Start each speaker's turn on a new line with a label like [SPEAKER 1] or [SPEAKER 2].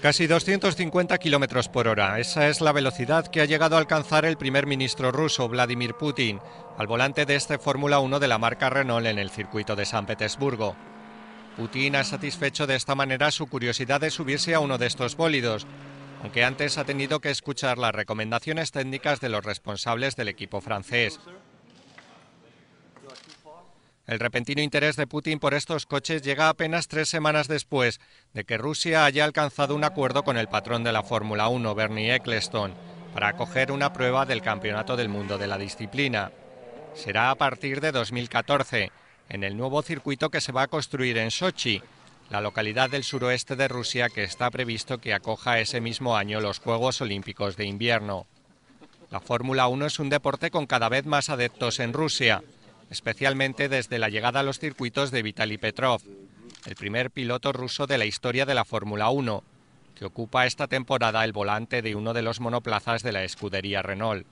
[SPEAKER 1] Casi 250 kilómetros por hora. Esa es la velocidad que ha llegado a alcanzar el primer ministro ruso Vladimir Putin al volante de este Fórmula 1 de la marca Renault en el circuito de San Petersburgo. Putin ha satisfecho de esta manera su curiosidad de subirse a uno de estos bólidos, aunque antes ha tenido que escuchar las recomendaciones técnicas de los responsables del equipo francés. El repentino interés de Putin por estos coches llega apenas tres semanas después de que Rusia haya alcanzado un acuerdo con el patrón de la Fórmula 1, Bernie Eccleston, para acoger una prueba del Campeonato del Mundo de la Disciplina. Será a partir de 2014, en el nuevo circuito que se va a construir en Sochi, la localidad del suroeste de Rusia que está previsto que acoja ese mismo año los Juegos Olímpicos de Invierno. La Fórmula 1 es un deporte con cada vez más adeptos en Rusia especialmente desde la llegada a los circuitos de Vitaly Petrov, el primer piloto ruso de la historia de la Fórmula 1, que ocupa esta temporada el volante de uno de los monoplazas de la escudería Renault.